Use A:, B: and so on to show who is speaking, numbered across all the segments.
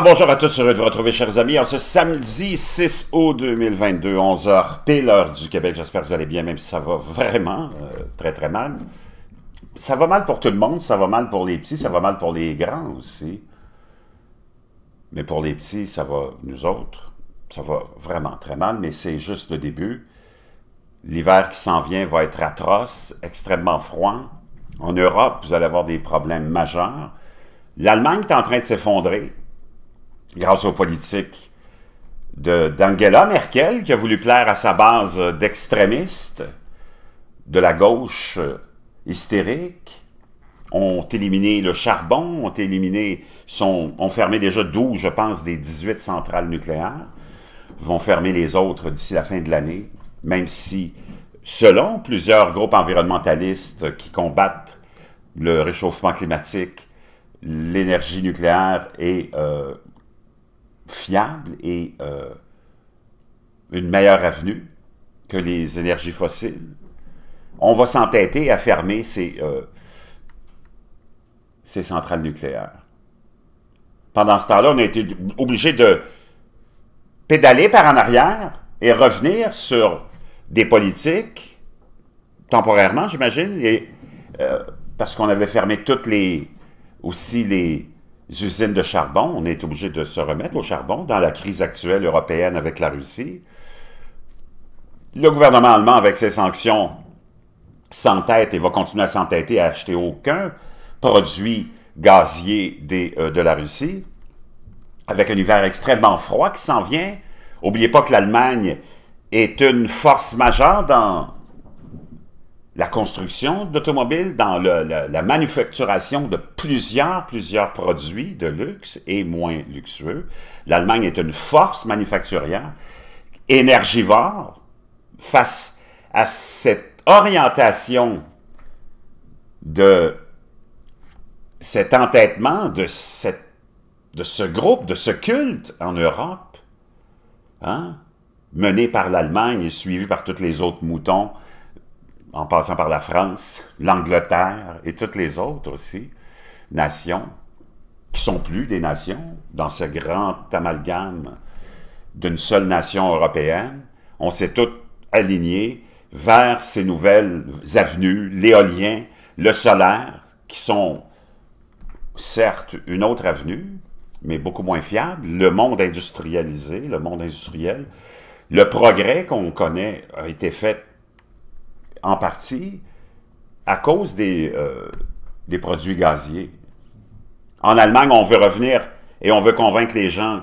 A: bonjour à tous, heureux de vous retrouver, chers amis, en ce samedi 6 août 2022, 11h, pile du Québec. J'espère que vous allez bien, même si ça va vraiment euh, très, très mal. Ça va mal pour tout le monde, ça va mal pour les petits, ça va mal pour les grands aussi. Mais pour les petits, ça va, nous autres, ça va vraiment très mal, mais c'est juste le début. L'hiver qui s'en vient va être atroce, extrêmement froid. En Europe, vous allez avoir des problèmes majeurs. L'Allemagne est en train de s'effondrer grâce aux politiques d'Angela Merkel, qui a voulu plaire à sa base d'extrémistes, de la gauche euh, hystérique, ont éliminé le charbon, ont éliminé ont fermé déjà 12, je pense, des 18 centrales nucléaires, vont fermer les autres d'ici la fin de l'année, même si, selon plusieurs groupes environnementalistes qui combattent le réchauffement climatique, l'énergie nucléaire est euh, fiable et euh, une meilleure avenue que les énergies fossiles, on va s'entêter à fermer euh, ces, centrales nucléaires. Pendant ce temps-là, on a été obligé de pédaler par en arrière et revenir sur des politiques, temporairement, j'imagine, euh, parce qu'on avait fermé toutes les, aussi les, usines de charbon. On est obligé de se remettre au charbon dans la crise actuelle européenne avec la Russie. Le gouvernement allemand, avec ses sanctions, s'entête et va continuer à s'entêter à acheter aucun produit gazier des, euh, de la Russie, avec un hiver extrêmement froid qui s'en vient. N'oubliez pas que l'Allemagne est une force majeure dans la construction d'automobiles, dans la, manufacturation de plusieurs, plusieurs produits de luxe et moins luxueux. L'Allemagne est une force manufacturière, énergivore, face à cette orientation de cet entêtement, de, cette, de ce groupe, de ce culte en Europe, hein, mené par l'Allemagne et suivi par tous les autres moutons en passant par la France, l'Angleterre et toutes les autres aussi, nations, qui sont plus des nations, dans ce grand amalgame d'une seule nation européenne, on s'est tous alignés vers ces nouvelles avenues, l'éolien, le solaire, qui sont certes une autre avenue, mais beaucoup moins fiable, le monde industrialisé, le monde industriel, le progrès qu'on connaît a été fait en partie à cause euh, des, produits gaziers. En Allemagne, on veut revenir et on veut convaincre les gens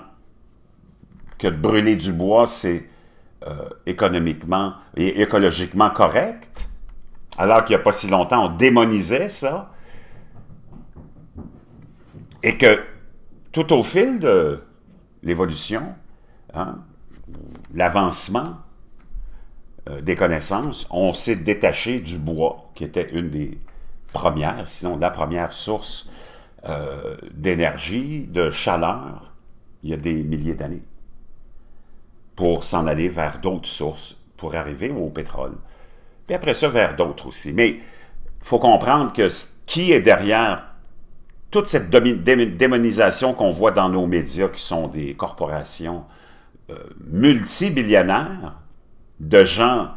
A: que brûler du bois, c'est euh, économiquement et écologiquement correct, alors qu'il n'y a pas si longtemps, on démonisait ça. Et que tout au fil de l'évolution, hein, l'avancement, euh, des connaissances, on s'est détaché du bois, qui était une des premières, sinon la première source euh, d'énergie, de chaleur, il y a des milliers d'années, pour s'en aller vers d'autres sources, pour arriver au pétrole. Puis après ça, vers d'autres aussi. Mais il faut comprendre que ce qui est derrière toute cette démonisation qu'on voit dans nos médias, qui sont des corporations euh, multibillionnaires, de gens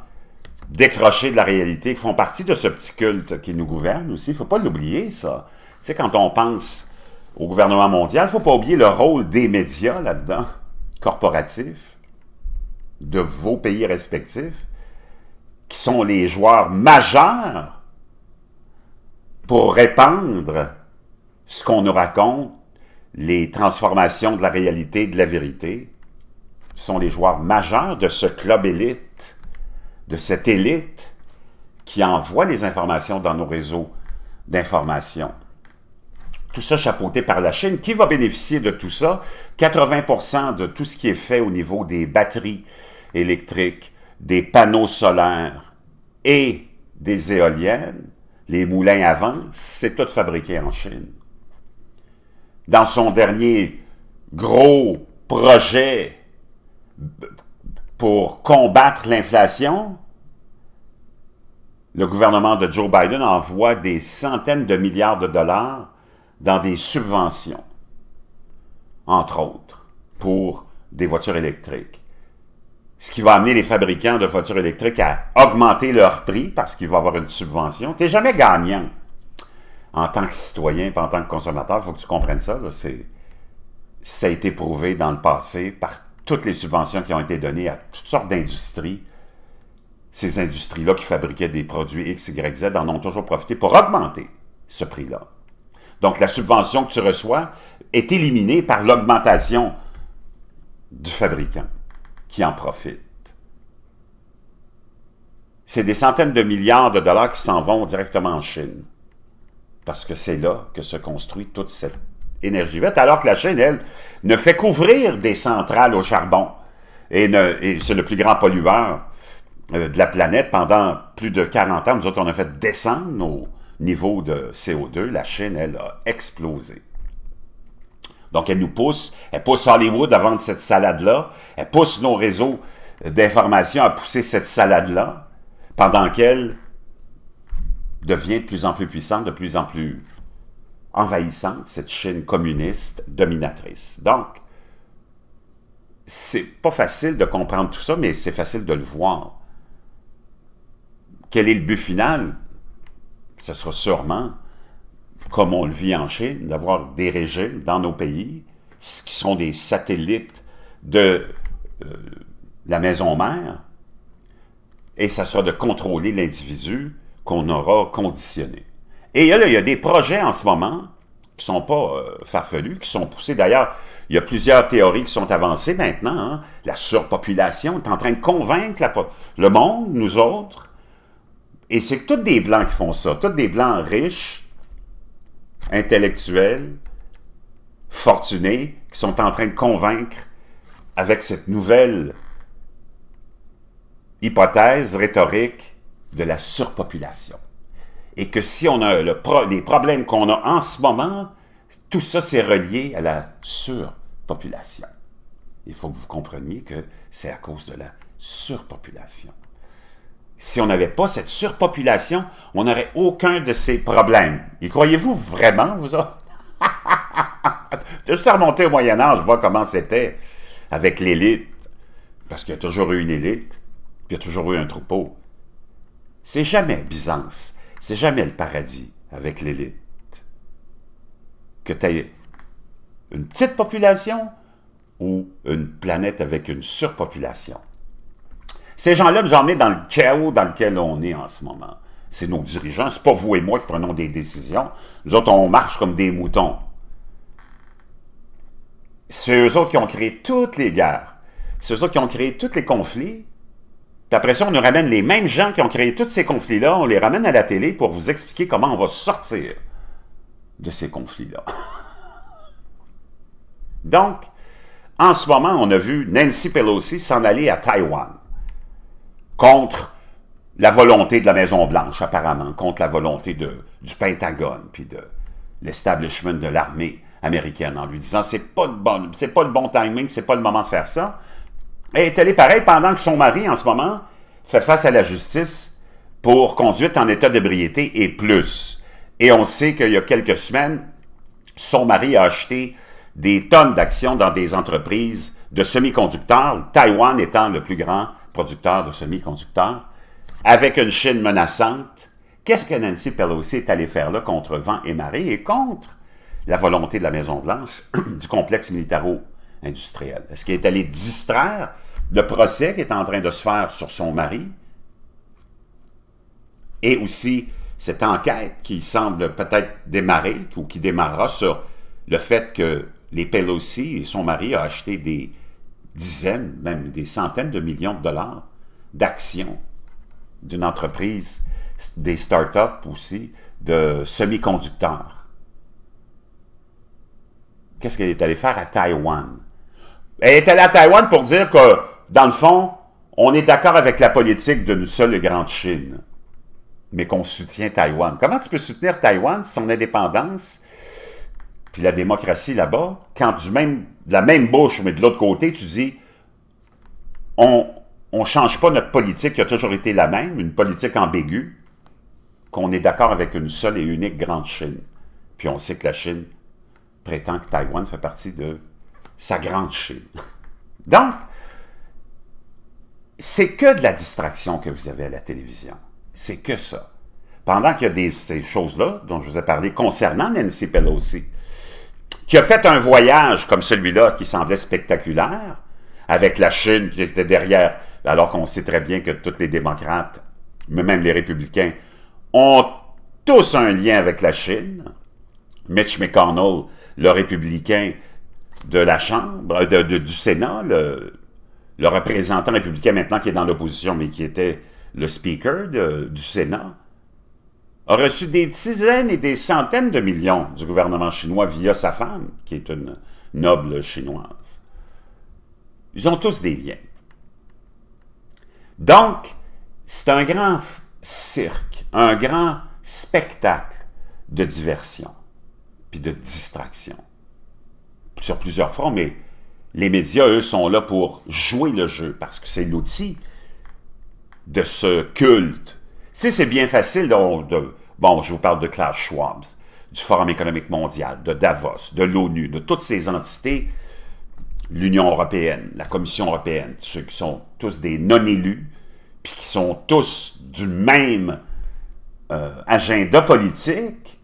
A: décrochés de la réalité, qui font partie de ce petit culte qui nous gouverne aussi. Il ne faut pas l'oublier, ça. Tu sais, quand on pense au gouvernement mondial, il ne faut pas oublier le rôle des médias là-dedans, corporatifs, de vos pays respectifs, qui sont les joueurs majeurs pour répandre ce qu'on nous raconte, les transformations de la réalité, de la vérité, sont les joueurs majeurs de ce club élite, de cette élite qui envoie les informations dans nos réseaux d'information. Tout ça chapeauté par la Chine. Qui va bénéficier de tout ça? 80% de tout ce qui est fait au niveau des batteries électriques, des panneaux solaires et des éoliennes, les moulins à vent, c'est tout fabriqué en Chine. Dans son dernier gros projet pour combattre l'inflation, le gouvernement de Joe Biden envoie des centaines de milliards de dollars dans des subventions, entre autres, pour des voitures électriques. Ce qui va amener les fabricants de voitures électriques à augmenter leur prix parce qu'il va avoir une subvention. Tu n'es jamais gagnant en tant que citoyen, pas en tant que consommateur. Il faut que tu comprennes ça. ça a été prouvé dans le passé par toutes les subventions qui ont été données à toutes sortes d'industries, ces industries-là qui fabriquaient des produits X, Y, Z en ont toujours profité pour augmenter ce prix-là. Donc, la subvention que tu reçois est éliminée par l'augmentation du fabricant qui en profite. C'est des centaines de milliards de dollars qui s'en vont directement en Chine, parce que c'est là que se construit toute cette Énergie verte, alors que la Chine, elle, ne fait qu'ouvrir des centrales au charbon. Et, c'est le plus grand pollueur euh, de la planète. Pendant plus de 40 ans, nous autres, on a fait descendre nos niveaux de CO2. La Chine, elle, a explosé. Donc, elle nous pousse, elle pousse Hollywood à vendre cette salade-là, elle pousse nos réseaux d'information à pousser cette salade-là, pendant qu'elle devient de plus en plus puissante, de plus en plus envahissante, cette Chine communiste dominatrice. Donc, c'est pas facile de comprendre tout ça, mais c'est facile de le voir. Quel est le but final? Ce sera sûrement, comme on le vit en Chine, d'avoir des régimes dans nos pays qui sont des satellites de euh, la maison mère, et ce sera de contrôler l'individu qu'on aura conditionné. Et là, il y a des projets en ce moment qui ne sont pas euh, farfelus, qui sont poussés. D'ailleurs, il y a plusieurs théories qui sont avancées maintenant. Hein. La surpopulation est en train de convaincre le monde, nous autres. Et c'est que tous des Blancs qui font ça. Tous des Blancs riches, intellectuels, fortunés, qui sont en train de convaincre avec cette nouvelle hypothèse rhétorique de la surpopulation et que si on a les problèmes qu'on a en ce moment, tout ça c'est relié à la surpopulation. Il faut que vous compreniez que c'est à cause de la surpopulation. Si on n'avait pas cette surpopulation, on n'aurait aucun de ces problèmes. Et croyez-vous vraiment, vous autres? Juste remonter au Moyen Âge, vois comment c'était avec l'élite. Parce qu'il y a toujours eu une élite, puis il y a toujours eu un troupeau. C'est jamais Byzance c'est jamais le paradis avec l'élite. Que tu aies une petite population ou une planète avec une surpopulation. Ces gens-là nous emmènent dans le chaos dans lequel on est en ce moment. C'est nos dirigeants, c'est pas vous et moi qui prenons des décisions. Nous autres, on marche comme des moutons. C'est eux autres qui ont créé toutes les guerres. C'est eux autres qui ont créé tous les conflits. Puis après ça, on nous ramène les mêmes gens qui ont créé tous ces conflits-là, on les ramène à la télé pour vous expliquer comment on va sortir de ces conflits-là. Donc, en ce moment, on a vu Nancy Pelosi s'en aller à Taïwan contre la volonté de la Maison-Blanche, apparemment, contre la volonté de, du Pentagone, puis de l'establishment de l'armée américaine, en lui disant c'est pas c'est pas le bon timing, c'est pas le moment de faire ça. Elle est allée pareil pendant que son mari, en ce moment, fait face à la justice pour conduite en état d'ébriété et plus. Et on sait qu'il y a quelques semaines, son mari a acheté des tonnes d'actions dans des entreprises de semi-conducteurs, Taïwan étant le plus grand producteur de semi-conducteurs, avec une Chine menaçante. Qu'est-ce que Nancy Pelosi est allée faire là contre vent et marée et contre la volonté de la Maison-Blanche, du complexe militaro est-ce qu'elle est allée distraire le procès qui est en train de se faire sur son mari? Et aussi cette enquête qui semble peut-être démarrer ou qui démarrera sur le fait que les Pelosi et son mari ont acheté des dizaines, même des centaines de millions de dollars d'actions d'une entreprise, des start-up aussi, de semi-conducteurs. Qu'est-ce qu'elle est allée faire à Taïwan? Elle est allée à Taïwan pour dire que, dans le fond, on est d'accord avec la politique d'une seule grande Chine, mais qu'on soutient Taïwan. Comment tu peux soutenir Taïwan, son indépendance, puis la démocratie là-bas, quand du même, de la même bouche, mais de l'autre côté, tu dis, on ne change pas notre politique qui a toujours été la même, une politique ambiguë, qu'on est d'accord avec une seule et unique grande Chine. Puis on sait que la Chine prétend que Taïwan fait partie de sa grande Chine. Donc, c'est que de la distraction que vous avez à la télévision. C'est que ça. Pendant qu'il y a ces choses-là dont je vous ai parlé concernant Nancy Pelosi, qui a fait un voyage comme celui-là qui semblait spectaculaire, avec la Chine qui était derrière, alors qu'on sait très bien que tous les démocrates, mais même les républicains, ont tous un lien avec la Chine. Mitch McConnell, le républicain, de la Chambre, euh, du Sénat, le, représentant républicain maintenant qui est dans l'opposition, mais qui était le Speaker du Sénat, a reçu des dizaines et des centaines de millions du gouvernement chinois via sa femme, qui est une noble chinoise. Ils ont tous des liens. Donc, c'est un grand cirque, un grand spectacle de diversion, puis de distraction sur plusieurs fronts, mais les médias, eux, sont là pour jouer le jeu, parce que c'est l'outil de ce culte. Tu sais, c'est bien facile de, Bon, je vous parle de Klaus Schwab, du Forum économique mondial, de Davos, de l'ONU, de toutes ces entités, l'Union européenne, la Commission européenne, ceux qui sont tous des non-élus, puis qui sont tous du même euh, agenda politique,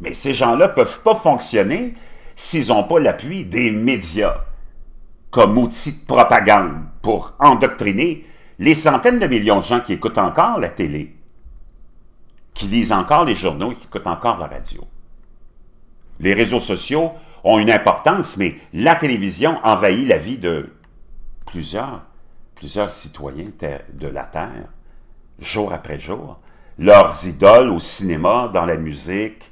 A: mais ces gens-là ne peuvent pas fonctionner s'ils n'ont pas l'appui des médias comme outil de propagande pour endoctriner les centaines de millions de gens qui écoutent encore la télé, qui lisent encore les journaux et qui écoutent encore la radio. Les réseaux sociaux ont une importance, mais la télévision envahit la vie de plusieurs, plusieurs citoyens de la Terre, jour après jour. Leurs idoles au cinéma, dans la musique,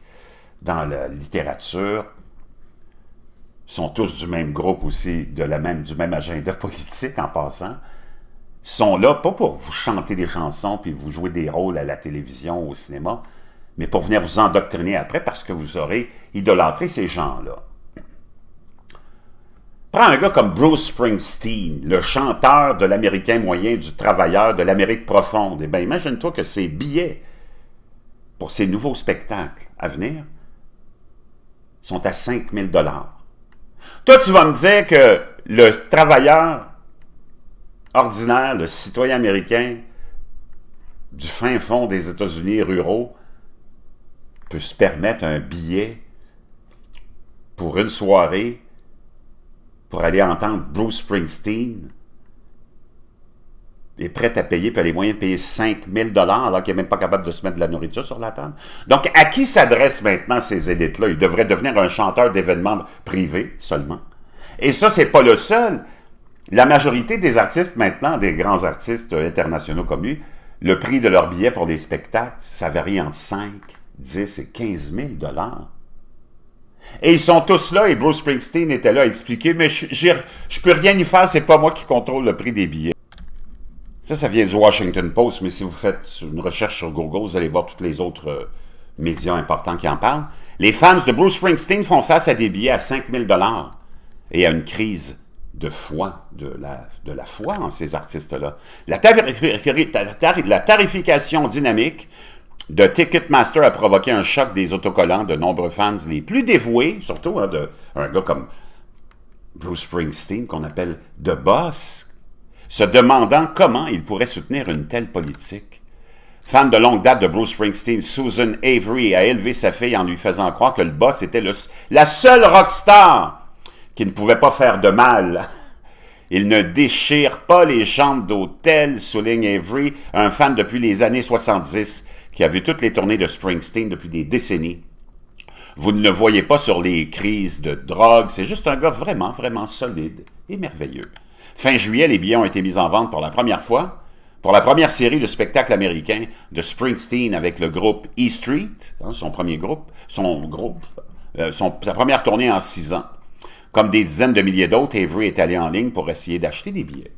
A: dans la littérature, sont tous du même groupe aussi, de la même, du même agenda politique en passant, sont là pas pour vous chanter des chansons puis vous jouer des rôles à la télévision, ou au cinéma, mais pour venir vous endoctriner après parce que vous aurez idolâtré ces gens-là. Prends un gars comme Bruce Springsteen, le chanteur de l'Américain moyen, du travailleur, de l'Amérique profonde. Eh bien, imagine-toi que ses billets pour ses nouveaux spectacles à venir sont à 5000 dollars. Toi, tu vas me dire que le travailleur ordinaire, le citoyen américain du fin fond des États-Unis ruraux peut se permettre un billet pour une soirée pour aller entendre Bruce Springsteen est prêt à payer, puis les moyens de payer 5 dollars alors qu'il n'est même pas capable de se mettre de la nourriture sur la table. Donc, à qui s'adressent maintenant ces élites-là? Ils devraient devenir un chanteur d'événements privés seulement. Et ça, c'est pas le seul. La majorité des artistes maintenant, des grands artistes internationaux comme lui, le prix de leurs billets pour les spectacles, ça varie entre 5, 10 et 15 000 dollars. Et ils sont tous là, et Bruce Springsteen était là à expliquer, mais je, ne je peux rien y faire, c'est pas moi qui contrôle le prix des billets. Ça, ça vient du Washington Post, mais si vous faites une recherche sur Google, vous allez voir tous les autres euh, médias importants qui en parlent. Les fans de Bruce Springsteen font face à des billets à 5 000 et à une crise de foi, de la, de la foi en ces artistes-là. La, tarification dynamique de Ticketmaster a provoqué un choc des autocollants de nombreux fans les plus dévoués, surtout hein, d'un gars comme Bruce Springsteen, qu'on appelle The Boss, se demandant comment il pourrait soutenir une telle politique. Fan de longue date de Bruce Springsteen, Susan Avery a élevé sa fille en lui faisant croire que le boss était le, la seule rockstar qui ne pouvait pas faire de mal. Il ne déchire pas les jambes d'hôtel, souligne Avery, un fan depuis les années 70 qui a vu toutes les tournées de Springsteen depuis des décennies. Vous ne le voyez pas sur les crises de drogue, c'est juste un gars vraiment, vraiment solide et merveilleux. Fin juillet, les billets ont été mis en vente pour la première fois pour la première série de spectacles américains de Springsteen avec le groupe E Street, hein, son premier groupe, son groupe, euh, sa première tournée en six ans. Comme des dizaines de milliers d'autres, Avery est allé en ligne pour essayer d'acheter des billets.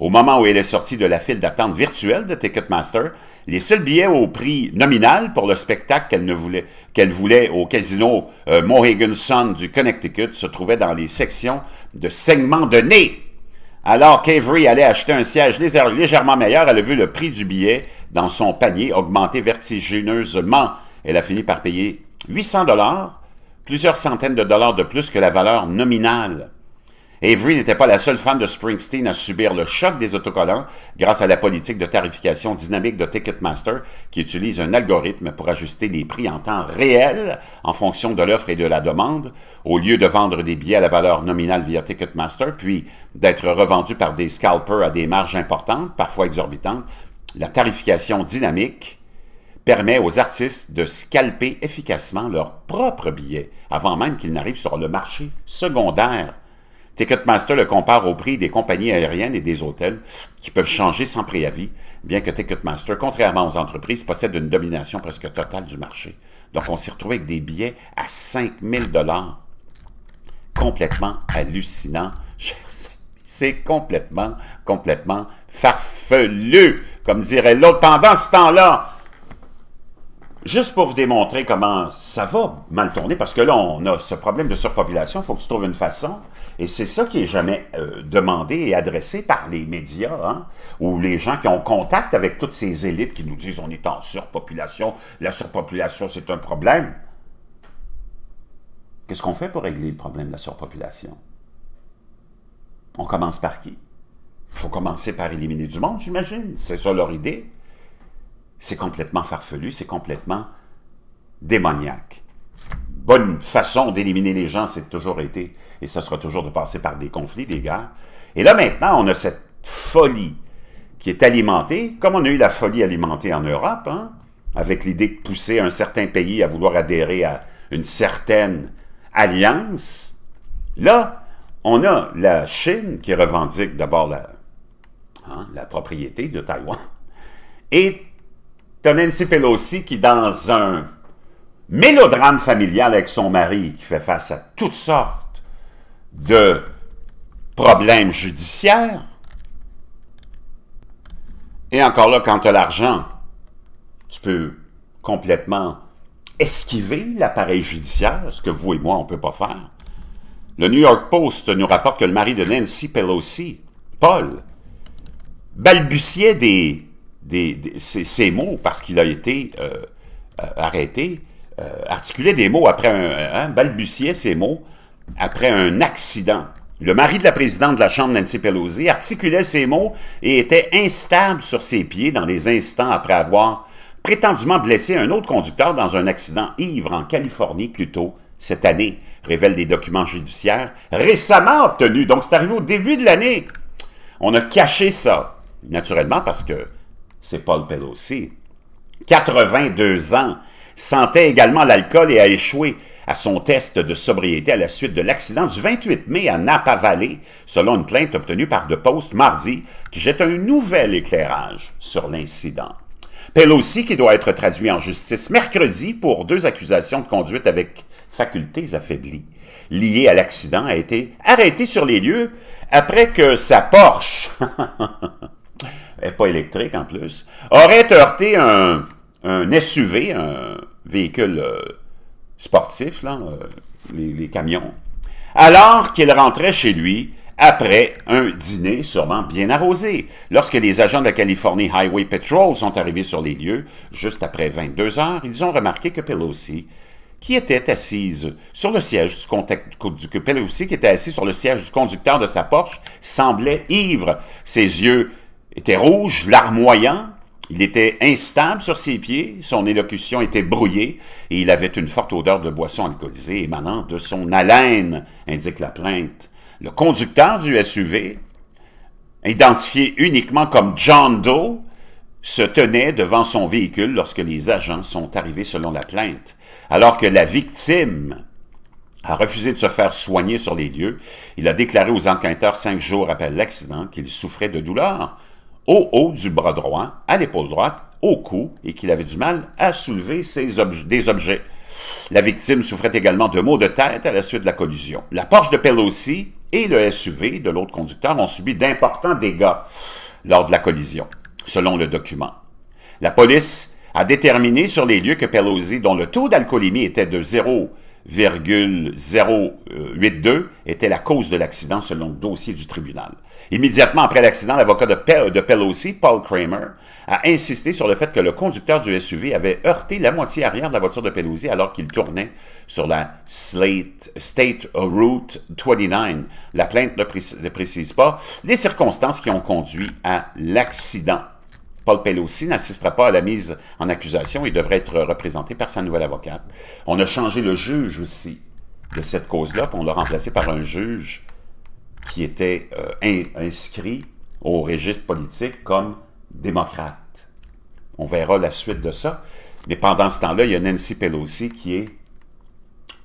A: Au moment où elle est sortie de la file d'attente virtuelle de Ticketmaster, les seuls billets au prix nominal pour le spectacle qu'elle voulait, qu'elle voulait, au casino euh, Mohegan Sun du Connecticut se trouvaient dans les sections de segments de nez. Alors qu'Avery allait acheter un siège légèrement meilleur, elle a vu le prix du billet dans son panier augmenter vertigineusement. Elle a fini par payer 800 dollars, plusieurs centaines de dollars de plus que la valeur nominale. Avery n'était pas la seule fan de Springsteen à subir le choc des autocollants grâce à la politique de tarification dynamique de Ticketmaster qui utilise un algorithme pour ajuster les prix en temps réel en fonction de l'offre et de la demande, au lieu de vendre des billets à la valeur nominale via Ticketmaster, puis d'être revendus par des scalpers à des marges importantes, parfois exorbitantes. La tarification dynamique permet aux artistes de scalper efficacement leurs propres billets avant même qu'ils n'arrivent sur le marché secondaire Ticketmaster le compare au prix des compagnies aériennes et des hôtels qui peuvent changer sans préavis, bien que Ticketmaster, contrairement aux entreprises, possède une domination presque totale du marché. Donc, on s'est retrouvé avec des billets à 5 dollars. Complètement hallucinant. C'est complètement, complètement farfelu, comme dirait l'autre. Pendant ce temps-là, Juste pour vous démontrer comment ça va mal tourner, parce que là, on a ce problème de surpopulation, il faut que tu trouves une façon. Et c'est ça qui est jamais euh, demandé et adressé par les médias, hein, ou les gens qui ont contact avec toutes ces élites qui nous disent on est en surpopulation, la surpopulation c'est un problème. Qu'est-ce qu'on fait pour régler le problème de la surpopulation? On commence par qui? Il faut commencer par éliminer du monde, j'imagine. C'est ça leur idée c'est complètement farfelu, c'est complètement démoniaque. Bonne façon d'éliminer les gens, c'est toujours été, et ça sera toujours de passer par des conflits, des guerres. Et là maintenant, on a cette folie qui est alimentée, comme on a eu la folie alimentée en Europe, hein, avec l'idée de pousser un certain pays à vouloir adhérer à une certaine alliance. Là, on a la Chine qui revendique d'abord la, hein, la propriété de Taïwan, et T'as Nancy Pelosi qui, dans un mélodrame familial avec son mari, qui fait face à toutes sortes de problèmes judiciaires. Et encore là, quand tu l'argent, tu peux complètement esquiver l'appareil judiciaire, ce que vous et moi, on ne peut pas faire. Le New York Post nous rapporte que le mari de Nancy Pelosi, Paul, balbutiait des des, ces, mots, parce qu'il a été euh, euh, arrêté, euh, articulait des mots après un... Hein, balbutiait ces mots après un accident. Le mari de la présidente de la Chambre, Nancy Pelosi, articulait ces mots et était instable sur ses pieds dans des instants après avoir prétendument blessé un autre conducteur dans un accident ivre en Californie plus tôt cette année, Révèle des documents judiciaires récemment obtenus. Donc, c'est arrivé au début de l'année. On a caché ça, naturellement, parce que c'est Paul Pelosi. 82 ans, sentait également l'alcool et a échoué à son test de sobriété à la suite de l'accident du 28 mai à Napa Valley, selon une plainte obtenue par The Post mardi, qui jette un nouvel éclairage sur l'incident. Pelosi, qui doit être traduit en justice mercredi pour deux accusations de conduite avec facultés affaiblies liées à l'accident, a été arrêté sur les lieux après que sa Porsche et pas électrique en plus, aurait heurté un, SUV, un véhicule euh, sportif, euh, les, camions, alors qu'il rentrait chez lui après un dîner sûrement bien arrosé. Lorsque les agents de la Californie Highway Patrol sont arrivés sur les lieux, juste après 22 heures, ils ont remarqué que Pelosi, qui était assise sur le siège du, Pelosi, qui était assise sur le siège du conducteur de sa Porsche, semblait ivre. Ses yeux était rouge, larmoyant, il était instable sur ses pieds, son élocution était brouillée et il avait une forte odeur de boisson alcoolisée émanant de son haleine, indique la plainte. Le conducteur du SUV, identifié uniquement comme John Doe, se tenait devant son véhicule lorsque les agents sont arrivés selon la plainte, alors que la victime a refusé de se faire soigner sur les lieux. Il a déclaré aux enquêteurs cinq jours après l'accident qu'il souffrait de douleurs au haut du bras droit, à l'épaule droite, au cou, et qu'il avait du mal à soulever des objets. La victime souffrait également de maux de tête à la suite de la collision. La Porsche de Pelosi et le SUV de l'autre conducteur ont subi d'importants dégâts lors de la collision, selon le document. La police a déterminé sur les lieux que Pelosi, dont le taux d'alcoolémie était de 0 0,082 était la cause de l'accident selon le dossier du tribunal. Immédiatement après l'accident, l'avocat de, Pelosi, Paul Kramer, a insisté sur le fait que le conducteur du SUV avait heurté la moitié arrière de la voiture de Pelosi alors qu'il tournait sur la Slate, State Route 29. La plainte ne précise pas les circonstances qui ont conduit à l'accident. Paul Pelosi n'assistera pas à la mise en accusation et devrait être représenté par sa nouvelle avocate. On a changé le juge aussi de cette cause-là, puis on l'a remplacé par un juge qui était euh, inscrit au registre politique comme démocrate. On verra la suite de ça. Mais pendant ce temps-là, il y a Nancy Pelosi qui est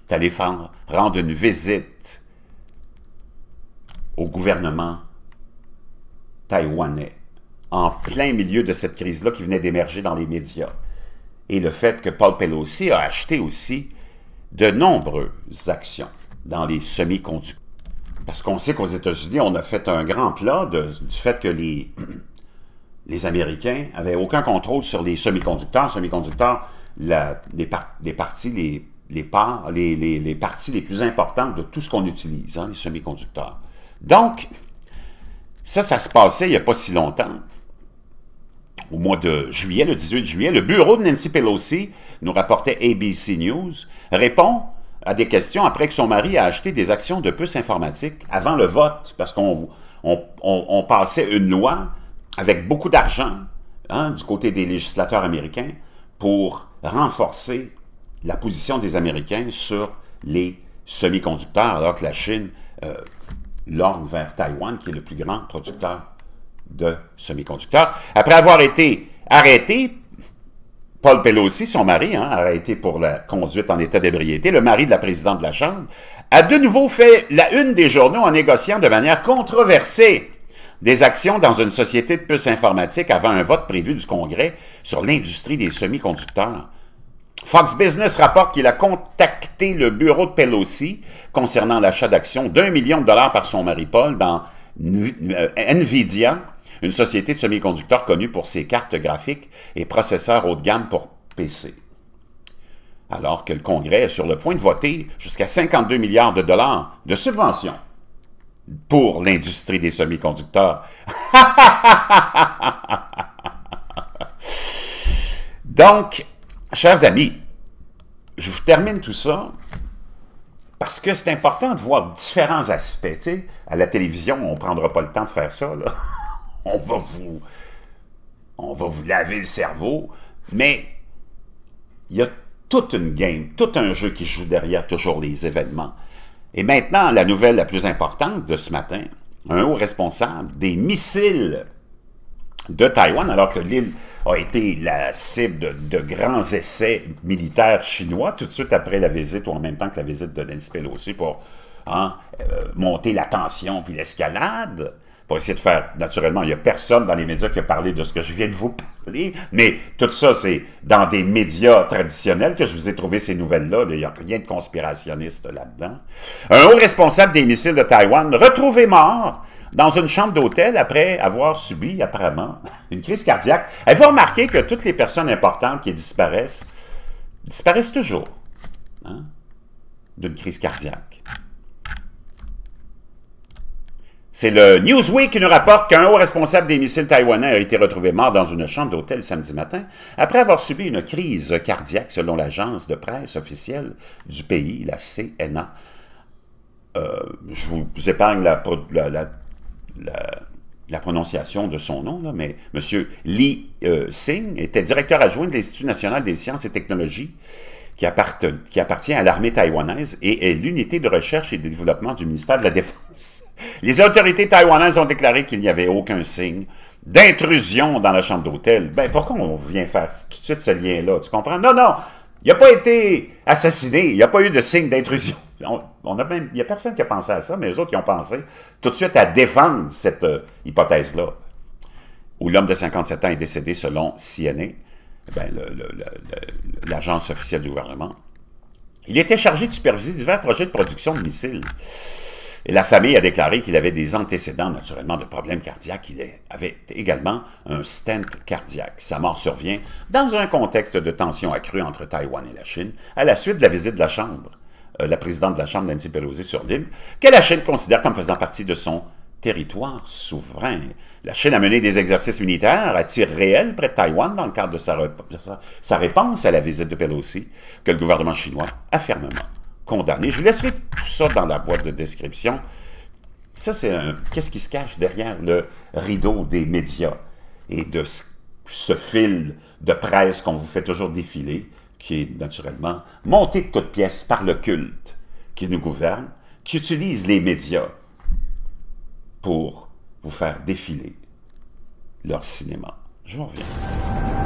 A: allée rendre une visite au gouvernement taïwanais en plein milieu de cette crise-là qui venait d'émerger dans les médias. Et le fait que Paul Pelosi a acheté aussi de nombreuses actions dans les semi-conducteurs. Parce qu'on sait qu'aux États-Unis, on a fait un grand plat du fait que les, Américains n'avaient aucun contrôle sur les semi-conducteurs. Semi-conducteurs, les, parties, les, parts, les, parties les plus importantes de tout ce qu'on utilise, hein, les semi-conducteurs. Donc, ça, ça se passait il n'y a pas si longtemps au mois de juillet, le 18 juillet, le bureau de Nancy Pelosi, nous rapportait ABC News, répond à des questions après que son mari a acheté des actions de puces informatiques avant le vote, parce qu'on passait une loi avec beaucoup d'argent hein, du côté des législateurs américains pour renforcer la position des Américains sur les semi-conducteurs, alors que la Chine euh, vers Taïwan, qui est le plus grand producteur de semi-conducteurs. Après avoir été arrêté, Paul Pelosi, son mari, hein, arrêté pour la conduite en état d'ébriété, le mari de la présidente de la Chambre, a de nouveau fait la une des journaux en négociant de manière controversée des actions dans une société de puces informatiques avant un vote prévu du Congrès sur l'industrie des semi-conducteurs. Fox Business rapporte qu'il a contacté le bureau de Pelosi concernant l'achat d'actions d'un million de dollars par son mari Paul dans euh, Nvidia, une société de semi-conducteurs connue pour ses cartes graphiques et processeurs haut de gamme pour PC. Alors que le Congrès est sur le point de voter jusqu'à 52 milliards de dollars de subventions pour l'industrie des semi-conducteurs. Donc, chers amis, je vous termine tout ça parce que c'est important de voir différents aspects. à la télévision, on ne prendra pas le temps de faire ça. on va vous, on va vous laver le cerveau, mais il y a toute une game, tout un jeu qui joue derrière toujours les événements. Et maintenant, la nouvelle la plus importante de ce matin, un haut responsable des missiles de Taïwan, alors que l'île a été la cible de, grands essais militaires chinois tout de suite après la visite ou en même temps que la visite de Nancy Pelosi pour hein, euh, monter la tension puis l'escalade pour essayer de faire, naturellement, il n'y a personne dans les médias qui a parlé de ce que je viens de vous parler, mais tout ça, c'est dans des médias traditionnels que je vous ai trouvé ces nouvelles-là, il n'y a rien de conspirationniste là-dedans. Un haut responsable des missiles de Taïwan, retrouvé mort dans une chambre d'hôtel après avoir subi, apparemment, une crise cardiaque. Avez-vous remarquer que toutes les personnes importantes qui disparaissent, disparaissent toujours hein, d'une crise cardiaque? C'est le Newsweek qui nous rapporte qu'un haut responsable des missiles taïwanais a été retrouvé mort dans une chambre d'hôtel samedi matin après avoir subi une crise cardiaque selon l'agence de presse officielle du pays, la CNA. Euh, je vous épargne la, prononciation de son nom, mais M. Lee euh, Singh était directeur adjoint de l'Institut national des sciences et technologies qui, appartient, qui appartient à l'armée taïwanaise et est l'unité de recherche et de développement du ministère de la Défense. Les autorités taïwanaises ont déclaré qu'il n'y avait aucun signe d'intrusion dans la chambre d'hôtel. Ben, pourquoi on vient faire tout de suite ce lien-là? Tu comprends? Non, non! Il n'a pas été assassiné. Il n'y a pas eu de signe d'intrusion. On, a même, il n'y a personne qui a pensé à ça, mais les autres qui ont pensé tout de suite à défendre cette euh, hypothèse-là. Où l'homme de 57 ans est décédé selon CNN ben, l'agence officielle du gouvernement. Il était chargé de superviser divers projets de production de missiles. Et la famille a déclaré qu'il avait des antécédents, naturellement, de problèmes cardiaques. Il avait également un stent cardiaque. Sa mort survient dans un contexte de tension accrue entre Taïwan et la Chine, à la suite de la visite de la Chambre, euh, la présidente de la Chambre, Nancy Pelosi, sur l'île, que la Chine considère comme faisant partie de son territoire souverain. La Chine a mené des exercices militaires à tir réel près de Taïwan dans le cadre de sa, sa réponse à la visite de Pelosi, que le gouvernement chinois a fermement condamné. Je vous laisserai tout ça dans la boîte de description. Ça, c'est un... Qu'est-ce qui se cache derrière le rideau des médias et de ce fil de presse qu'on vous fait toujours défiler, qui est naturellement monté de toutes pièces par le culte qui nous gouverne, qui utilise les médias pour vous faire défiler leur cinéma. Je vous reviens.